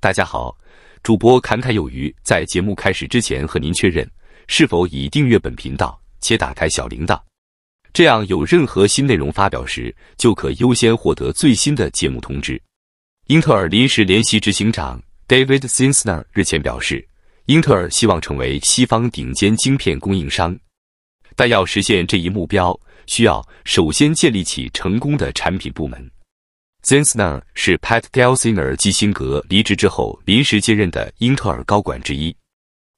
大家好，主播侃侃有余。在节目开始之前，和您确认是否已订阅本频道且打开小铃铛，这样有任何新内容发表时，就可优先获得最新的节目通知。英特尔临时联席执行长 David s i n n e r 日前表示，英特尔希望成为西方顶尖晶片供应商，但要实现这一目标，需要首先建立起成功的产品部门。Zinsner 是 Pat Gelsinger 基辛格离职之后临时接任的英特尔高管之一。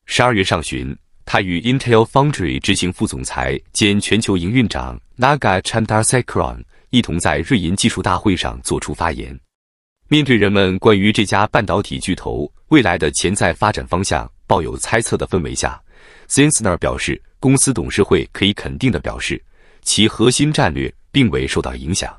十二月上旬，他与 Intel Foundry 执行副总裁兼全球营运长 Naga Chandrasekaran 一同在瑞银技术大会上作出发言。面对人们关于这家半导体巨头未来的潜在发展方向抱有猜测的氛围下，Zinsner 表示，公司董事会可以肯定的表示，其核心战略并未受到影响。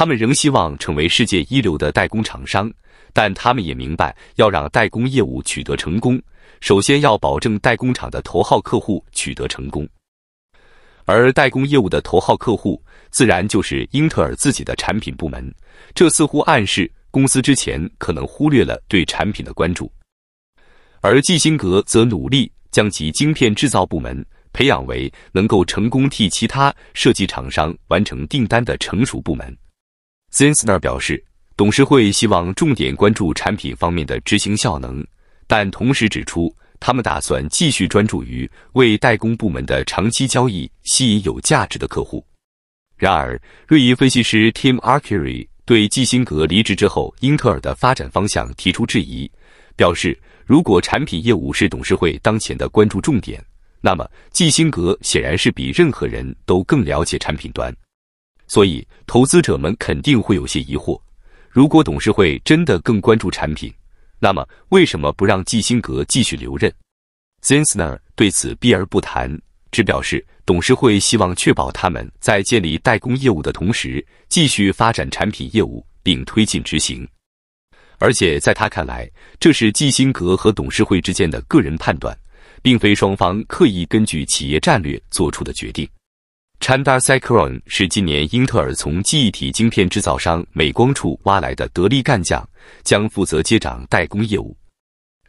他们仍希望成为世界一流的代工厂商，但他们也明白，要让代工业务取得成功，首先要保证代工厂的头号客户取得成功。而代工业务的头号客户，自然就是英特尔自己的产品部门。这似乎暗示公司之前可能忽略了对产品的关注，而基辛格则努力将其晶片制造部门培养为能够成功替其他设计厂商完成订单的成熟部门。Zinsner 表示，董事会希望重点关注产品方面的执行效能，但同时指出，他们打算继续专注于为代工部门的长期交易吸引有价值的客户。然而，瑞银分析师 Tim a r c h r y 对基辛格离职之后英特尔的发展方向提出质疑，表示，如果产品业务是董事会当前的关注重点，那么基辛格显然是比任何人都更了解产品端。所以，投资者们肯定会有些疑惑：如果董事会真的更关注产品，那么为什么不让基辛格继续留任？Zinsner 对此避而不谈，只表示董事会希望确保他们在建立代工业务的同时，继续发展产品业务并推进执行。而且，在他看来，这是基辛格和董事会之间的个人判断，并非双方刻意根据企业战略做出的决定。c h a n d a s a k r o n 是今年英特尔从记忆体晶片制造商美光处挖来的得力干将，将负责接掌代工业务。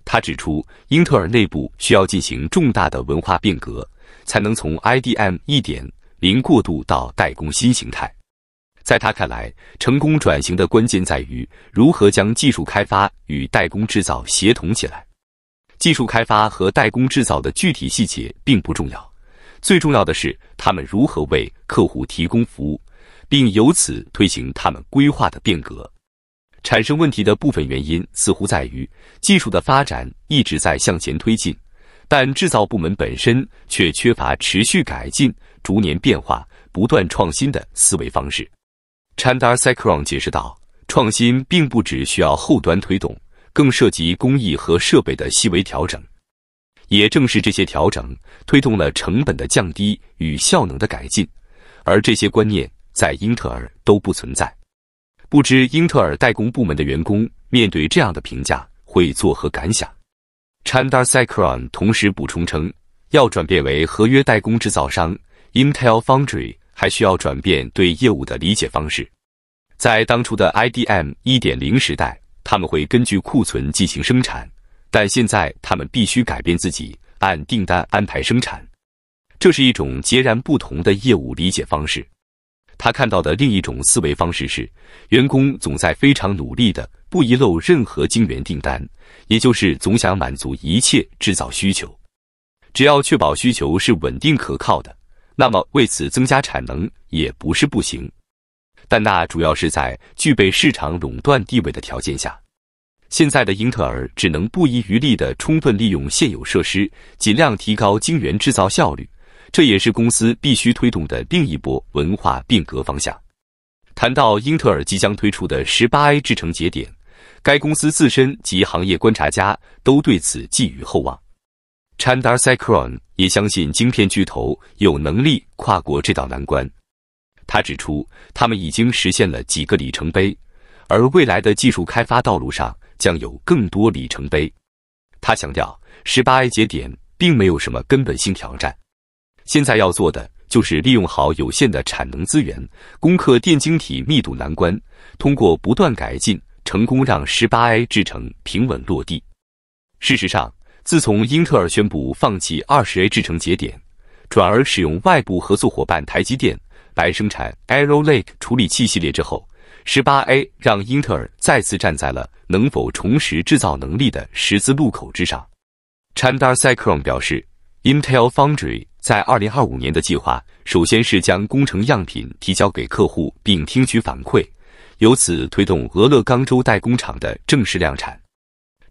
他指出，英特尔内部需要进行重大的文化变革，才能从 IDM 一点零过渡到代工新形态。在他看来，成功转型的关键在于如何将技术开发与代工制造协同起来。技术开发和代工制造的具体细节并不重要。最重要的是，他们如何为客户提供服务，并由此推行他们规划的变革。产生问题的部分原因似乎在于，技术的发展一直在向前推进，但制造部门本身却缺乏持续改进、逐年变化、不断创新的思维方式。Chandar s a k r o n 解释道：“创新并不只需要后端推动，更涉及工艺和设备的细微调整。”也正是这些调整推动了成本的降低与效能的改进，而这些观念在英特尔都不存在。不知英特尔代工部门的员工面对这样的评价会作何感想 c h a n d r a s a k r o n 同时补充称，要转变为合约代工制造商，Intel Foundry 还需要转变对业务的理解方式。在当初的 IDM 1.0时代，他们会根据库存进行生产。但现在他们必须改变自己，按订单安排生产，这是一种截然不同的业务理解方式。他看到的另一种思维方式是，员工总在非常努力的不遗漏任何晶圆订单，也就是总想满足一切制造需求。只要确保需求是稳定可靠的，那么为此增加产能也不是不行，但那主要是在具备市场垄断地位的条件下。现在的英特尔只能不遗余力地充分利用现有设施，尽量提高晶圆制造效率，这也是公司必须推动的另一波文化变革方向。谈到英特尔即将推出的十八 A 制程节点，该公司自身及行业观察家都对此寄予厚望。Chandar s a c r o n 也相信晶片巨头有能力跨过这道难关。他指出，他们已经实现了几个里程碑，而未来的技术开发道路上。将有更多里程碑。他强调，十八 A 节点并没有什么根本性挑战，现在要做的就是利用好有限的产能资源，攻克电晶体密度难关，通过不断改进，成功让十八 A 制程平稳落地。事实上，自从英特尔宣布放弃二十 A 制程节点，转而使用外部合作伙伴台积电来生产 Arrow Lake 处理器系列之后，十八 A 让英特尔再次站在了能否重拾制造能力的十字路口之上。c h a n d r a s e k h o n 表示，Intel Foundry 在二零二五年的计划，首先是将工程样品提交给客户并听取反馈，由此推动俄勒冈州代工厂的正式量产。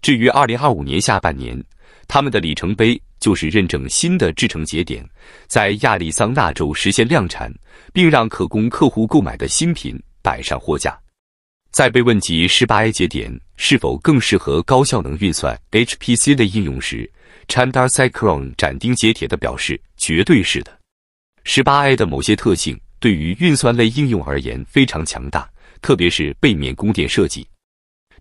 至于二零二五年下半年，他们的里程碑就是认证新的制程节点，在亚利桑那州实现量产，并让可供客户购买的新品。摆上货架。在被问及十八 A 节点是否更适合高效能运算 （HPC） 的应用时 c h a n d r a s e c r o n 斩钉截铁地表示：“绝对是的。十八 A 的某些特性对于运算类应用而言非常强大，特别是背面供电设计，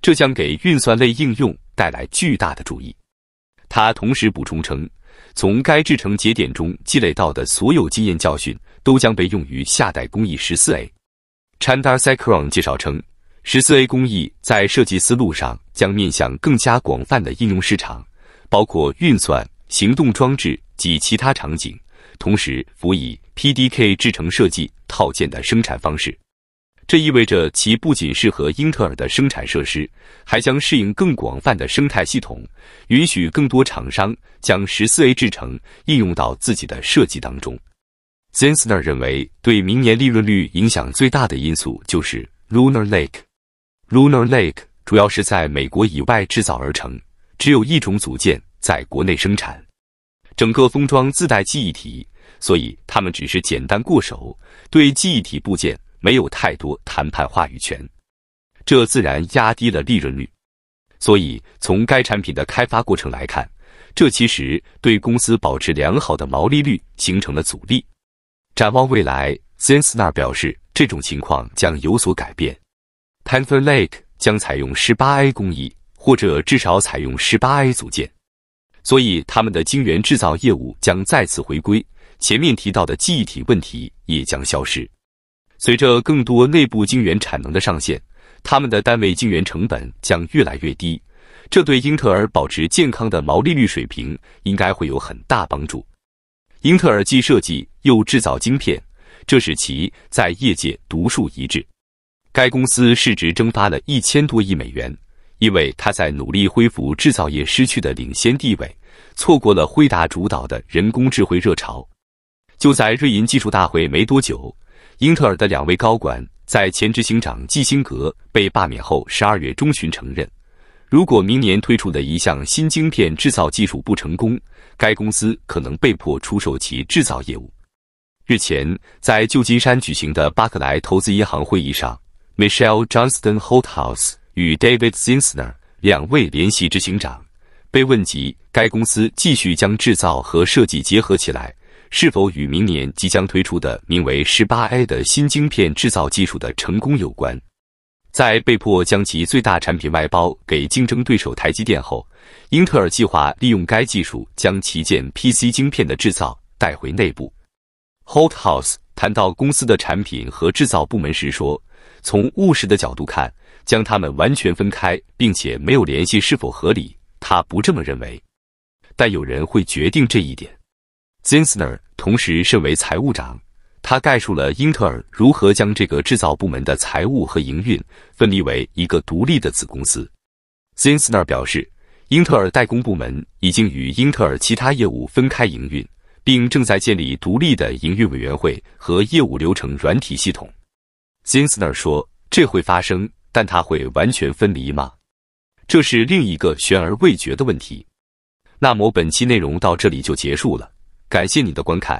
这将给运算类应用带来巨大的注意。”他同时补充称：“从该制成节点中积累到的所有经验教训都将被用于下代工艺十四 A。” Chandar s e k r o n 介绍称，十四 A 工艺在设计思路上将面向更加广泛的应用市场，包括运算、行动装置及其他场景，同时辅以 PDK 制成设计套件的生产方式。这意味着其不仅适合英特尔的生产设施，还将适应更广泛的生态系统，允许更多厂商将十四 A 制成应用到自己的设计当中。Zinsner 认为，对明年利润率影响最大的因素就是 Lunar Lake。Lunar Lake 主要是在美国以外制造而成，只有一种组件在国内生产，整个封装自带记忆体，所以他们只是简单过手，对记忆体部件没有太多谈判话语权，这自然压低了利润率。所以，从该产品的开发过程来看，这其实对公司保持良好的毛利率形成了阻力。展望未来，ZenSna 表示，这种情况将有所改变。Panther Lake 将采用 18A 工艺，或者至少采用 18A 组件，所以他们的晶圆制造业务将再次回归。前面提到的记忆体问题也将消失。随着更多内部晶圆产能的上线，他们的单位晶圆成本将越来越低，这对英特尔保持健康的毛利率水平应该会有很大帮助。英特尔既设计又制造晶片，这使其在业界独树一帜。该公司市值蒸发了一千多亿美元，因为它在努力恢复制造业失去的领先地位，错过了辉达主导的人工智慧热潮。就在瑞银技术大会没多久，英特尔的两位高管在前执行长基辛格被罢免后，十二月中旬承认。如果明年推出的一项新晶片制造技术不成功，该公司可能被迫出售其制造业务。日前，在旧金山举行的巴克莱投资银行会议上，Michelle j o h n s t o n h o l t h o u s e 与 David z i n s n e r 两位联席执行长被问及，该公司继续将制造和设计结合起来，是否与明年即将推出的名为 18A 的新晶片制造技术的成功有关。在被迫将其最大产品外包给竞争对手台积电后，英特尔计划利用该技术将旗舰 PC 晶片的制造带回内部。Holdhouse 谈到公司的产品和制造部门时说：“从务实的角度看，将它们完全分开并且没有联系是否合理？他不这么认为，但有人会决定这一点。” Zinsner 同时身为财务长。他概述了英特尔如何将这个制造部门的财务和营运分离为一个独立的子公司。Zinsner 表示，英特尔代工部门已经与英特尔其他业务分开营运，并正在建立独立的营运委员会和业务流程软体系统。Zinsner 说：“这会发生，但它会完全分离吗？这是另一个悬而未决的问题。”那么本期内容到这里就结束了，感谢你的观看。